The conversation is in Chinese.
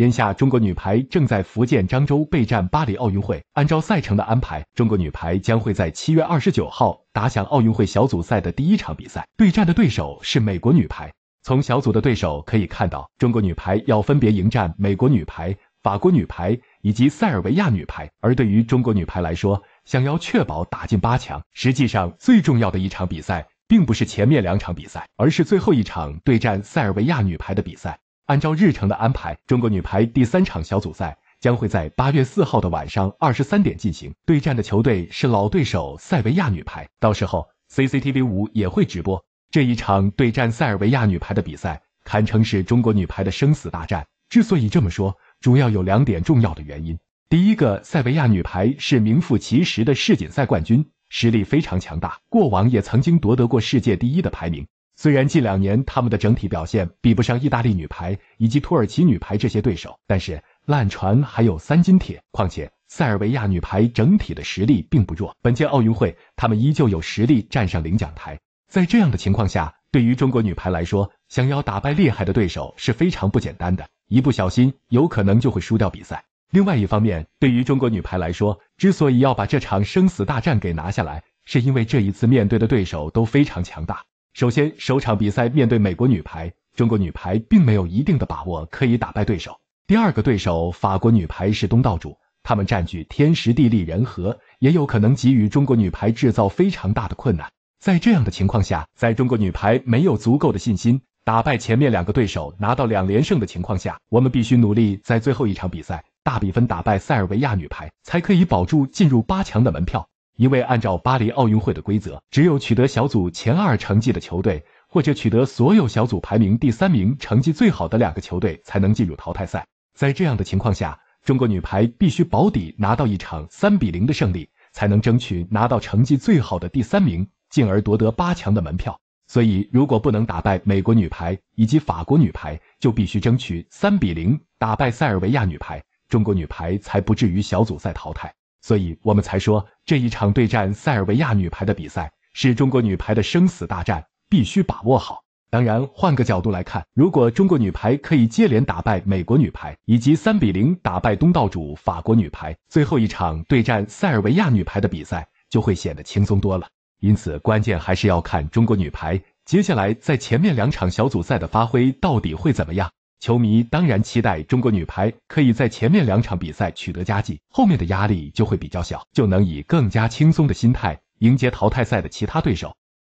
眼下，中国女排正在福建漳州备战巴黎奥运会。按照赛程的安排，中国女排将会在七月二十九号打响奥运会小组赛的第一场比赛，对战的对手是美国女排。从小组的对手可以看到，中国女排要分别迎战美国女排、法国女排以及塞尔维亚女排。而对于中国女排来说，想要确保打进八强，实际上最重要的一场比赛，并不是前面两场比赛，而是最后一场对战塞尔维亚女排的比赛。按照日程的安排，中国女排第三场小组赛将会在八月四号的晚上二十三点进行。对战的球队是老对手塞维亚女排。到时候，CCTV 五也会直播这一场对战塞尔维亚女排的比赛，堪称是中国女排的生死大战。之所以这么说，主要有两点重要的原因：第一个，塞维亚女排是名副其实的世锦赛冠军，实力非常强大，过往也曾经夺得过世界第一的排名。虽然近两年他们的整体表现比不上意大利女排以及土耳其女排这些对手，但是烂船还有三斤铁。况且塞尔维亚女排整体的实力并不弱，本届奥运会他们依旧有实力站上领奖台。在这样的情况下，对于中国女排来说，想要打败厉害的对手是非常不简单的，一不小心有可能就会输掉比赛。另外一方面，对于中国女排来说，之所以要把这场生死大战给拿下来，是因为这一次面对的对手都非常强大。首先，首场比赛面对美国女排，中国女排并没有一定的把握可以打败对手。第二个对手法国女排是东道主，她们占据天时地利人和，也有可能给予中国女排制造非常大的困难。在这样的情况下，在中国女排没有足够的信心打败前面两个对手拿到两连胜的情况下，我们必须努力在最后一场比赛大比分打败塞尔维亚女排，才可以保住进入八强的门票。因为按照巴黎奥运会的规则，只有取得小组前二成绩的球队，或者取得所有小组排名第三名成绩最好的两个球队，才能进入淘汰赛。在这样的情况下，中国女排必须保底拿到一场三比零的胜利，才能争取拿到成绩最好的第三名，进而夺得八强的门票。所以，如果不能打败美国女排以及法国女排，就必须争取三比零打败塞尔维亚女排，中国女排才不至于小组赛淘汰。所以我们才说这一场对战塞尔维亚女排的比赛是中国女排的生死大战，必须把握好。当然，换个角度来看，如果中国女排可以接连打败美国女排，以及三比零打败东道主法国女排，最后一场对战塞尔维亚女排的比赛就会显得轻松多了。因此，关键还是要看中国女排接下来在前面两场小组赛的发挥到底会怎么样。球迷当然期待中国女排可以在前面两场比赛取得佳绩，后面的压力就会比较小，就能以更加轻松的心态迎接淘汰赛的其他对手。